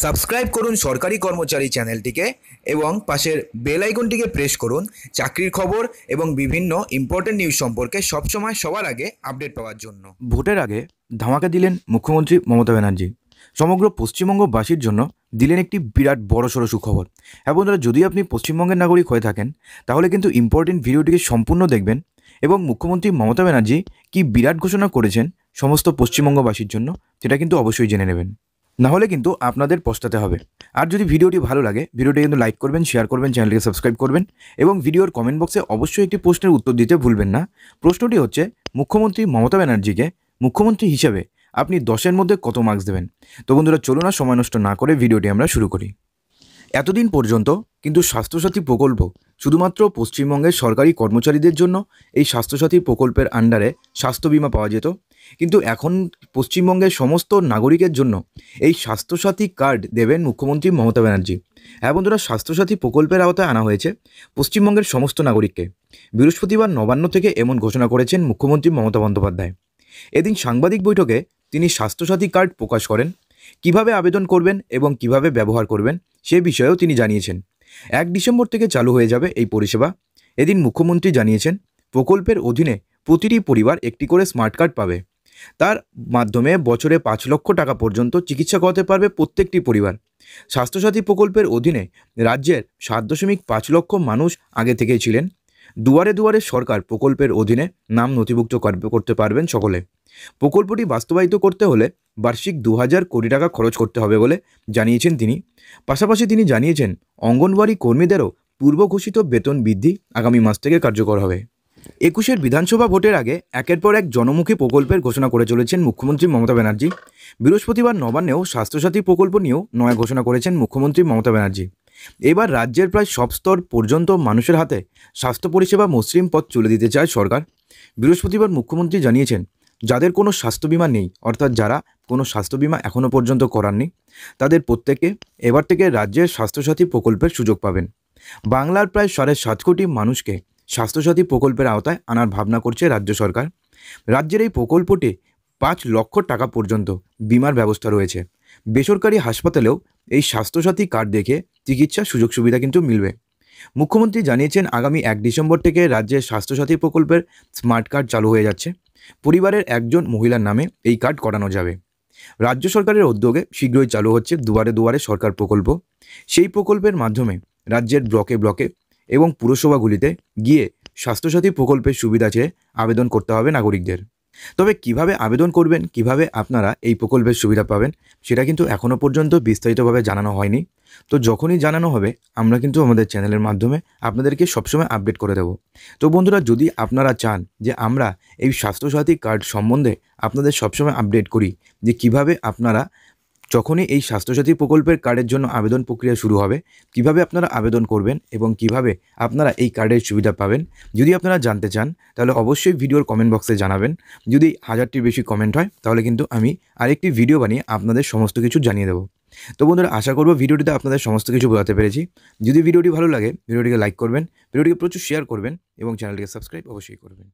subscribe করুন সরকারি কর্মচারী চ্যানেলটিকে এবং পাশের বেল আইকনটিকে প্রেস করুন চাকরির খবর এবং বিভিন্ন ইম্পর্টেন্ট নিউজ সম্পর্কে সবসময় সবার আগে আপডেট পাওয়ার জন্য ভোটের আগে ধামাকা দিলেন মুখ্যমন্ত্রী মমতা ব্যানার্জি সমগ্র পশ্চিমবঙ্গবাসীর জন্য দিলেন একটি বিরাট বড় সড়ো সুখবর এবং হ্যাঁ তারা যদি আপনি পশ্চিমবঙ্গের নাগরিক হয়ে থাকেন তাহলে কিন্তু ইম্পর্টেন্ট ভিডিওটিকে সম্পূর্ণ দেখবেন এবং মুখ্যমন্ত্রী মমতা ব্যানার্জি কি বিরাট ঘোষণা করেছেন সমস্ত পশ্চিমবঙ্গবাসীর জন্য সেটা কিন্তু অবশ্যই জেনে নেবেন না হলে কিন্তু আপনাদের পস্তাতে হবে আর যদি ভিডিওটি ভালো লাগে ভিডিওটি কিন্তু লাইক করবেন শেয়ার করবেন চ্যানেলকে সাবস্ক্রাইব করবেন এবং ভিডিওর কমেন্ট বক্সে অবশ্যই একটি প্রশ্নের উত্তর দিতে ভুলবেন না প্রশ্নটি হচ্ছে মুখ্যমন্ত্রী মমতা ব্যানার্জিকে মুখ্যমন্ত্রী হিসেবে আপনি দশের মধ্যে কত মার্কস দেবেন তো বন্ধুরা চলুন আর সময় নষ্ট না করে ভিডিওটি আমরা শুরু করি এতদিন পর্যন্ত কিন্তু স্বাস্থ্যসাথী প্রকল্প শুধুমাত্র পশ্চিমবঙ্গের সরকারি কর্মচারীদের জন্য এই স্বাস্থ্যসাথী প্রকল্পের আন্ডারে স্বাস্থ্য বিমা পাওয়া যেত কিন্তু এখন পশ্চিমবঙ্গের সমস্ত নাগরিকের জন্য এই স্বাস্থ্যসাথী কার্ড দেবেন মুখ্যমন্ত্রী মমতা ব্যানার্জি হ্যাঁ বন্ধুরা স্বাস্থ্যসাথী প্রকল্পের আওতায় আনা হয়েছে পশ্চিমবঙ্গের সমস্ত নাগরিককে বৃহস্পতিবার নবান্ন থেকে এমন ঘোষণা করেছেন মুখ্যমন্ত্রী মমতা বন্দ্যোপাধ্যায় এদিন সাংবাদিক বৈঠকে তিনি স্বাস্থ্যসাথী কার্ড প্রকাশ করেন কিভাবে আবেদন করবেন এবং কিভাবে ব্যবহার করবেন সে বিষয়েও তিনি জানিয়েছেন এক ডিসেম্বর থেকে চালু হয়ে যাবে এই পরিষেবা এদিন মুখ্যমন্ত্রী জানিয়েছেন প্রকল্পের অধীনে প্রতিটি পরিবার একটি করে স্মার্ট কার্ড পাবে তার মাধ্যমে বছরে পাঁচ লক্ষ টাকা পর্যন্ত চিকিৎসা করাতে পারবে প্রত্যেকটি পরিবার স্বাস্থ্যসাথী প্রকল্পের অধীনে রাজ্যের সাত দশমিক পাঁচ লক্ষ মানুষ আগে থেকেই ছিলেন দুয়ারে দুয়ারে সরকার প্রকল্পের অধীনে নাম নথিভুক্ত করতে পারবেন সকলে প্রকল্পটি বাস্তবায়িত করতে হলে বার্ষিক দু হাজার কোটি টাকা খরচ করতে হবে বলে জানিয়েছেন তিনি পাশাপাশি তিনি জানিয়েছেন অঙ্গনওয়াড়ি কর্মীদেরও পূর্ব ঘোষিত বেতন বৃদ্ধি আগামী মাস থেকে কার্যকর হবে একুশের বিধানসভা ভোটের আগে একের পর এক জনমুখী প্রকল্পের ঘোষণা করে চলেছেন মুখ্যমন্ত্রী মমতা ব্যানার্জি বৃহস্পতিবার নবান্নেও স্বাস্থ্যসাথী প্রকল্প নিয়েও নয়া ঘোষণা করেছেন মুখ্যমন্ত্রী মমতা ব্যানার্জি এবার রাজ্যের প্রায় সব স্তর পর্যন্ত মানুষের হাতে স্বাস্থ্য পরিষেবা মসৃণ পথ চলে দিতে চায় সরকার বৃহস্পতিবার মুখ্যমন্ত্রী জানিয়েছেন যাদের কোনো স্বাস্থ্য বিমা নেই অর্থাৎ যারা কোনো স্বাস্থ্য বিমা এখনও পর্যন্ত করাননি তাদের প্রত্যেকে এবার থেকে রাজ্যের স্বাস্থ্যসাথী প্রকল্পের সুযোগ পাবেন বাংলার প্রায় সাড়ে সাত কোটি মানুষকে স্বাস্থ্যসাথী প্রকল্পের আওতায় আনার ভাবনা করছে রাজ্য সরকার রাজ্যের এই প্রকল্পটি পাঁচ লক্ষ টাকা পর্যন্ত বিমার ব্যবস্থা রয়েছে বেসরকারি হাসপাতালেও এই স্বাস্থ্যসাথী কার্ড দেখে চিকিৎসা সুযোগ সুবিধা কিন্তু মিলবে মুখ্যমন্ত্রী জানিয়েছেন আগামী এক ডিসেম্বর থেকে রাজ্যের স্বাস্থ্যসাথী প্রকল্পের স্মার্ট কার্ড চালু হয়ে যাচ্ছে পরিবারের একজন মহিলার নামে এই কার্ড করানো যাবে রাজ্য সরকারের উদ্যোগে শীঘ্রই চালু হচ্ছে দুয়ারে দুয়ারে সরকার প্রকল্প সেই প্রকল্পের মাধ্যমে রাজ্যের ব্লকে ব্লকে এবং পুরসভাগুলিতে গিয়ে স্বাস্থ্যসাথী প্রকল্পের সুবিধা চেয়ে আবেদন করতে হবে নাগরিকদের তবে কিভাবে আবেদন করবেন কিভাবে আপনারা এই প্রকল্পের সুবিধা পাবেন সেটা কিন্তু এখনও পর্যন্ত বিস্তারিতভাবে জানানো হয়নি তো যখনই জানানো হবে আমরা কিন্তু আমাদের চ্যানেলের মাধ্যমে আপনাদেরকে সবসময় আপডেট করে দেব তো বন্ধুরা যদি আপনারা চান যে আমরা এই স্বাস্থ্যসাথী কার্ড সম্বন্ধে আপনাদের সবসময় আপডেট করি যে কিভাবে আপনারা যখনই এই স্বাস্থ্যসাথী প্রকল্পের কার্ডের জন্য আবেদন প্রক্রিয়া শুরু হবে কিভাবে আপনারা আবেদন করবেন এবং কিভাবে আপনারা এই কার্ডের সুবিধা পাবেন যদি আপনারা জানতে চান তাহলে অবশ্যই ভিডিওর কমেন্ট বক্সে জানাবেন যদি হাজারটির বেশি কমেন্ট হয় তাহলে কিন্তু আমি আরেকটি ভিডিও বানিয়ে আপনাদের সমস্ত কিছু জানিয়ে দেবো তো বন্ধুরা আশা করবো ভিডিওটিতে আপনাদের সমস্ত কিছু বোঝাতে পেরেছি যদি ভিডিওটি ভালো লাগে ভিডিওটিকে লাইক করবেন ভিডিওটিকে প্রচুর শেয়ার করবেন এবং চ্যানেলটিকে সাবস্ক্রাইব অবশ্যই করবেন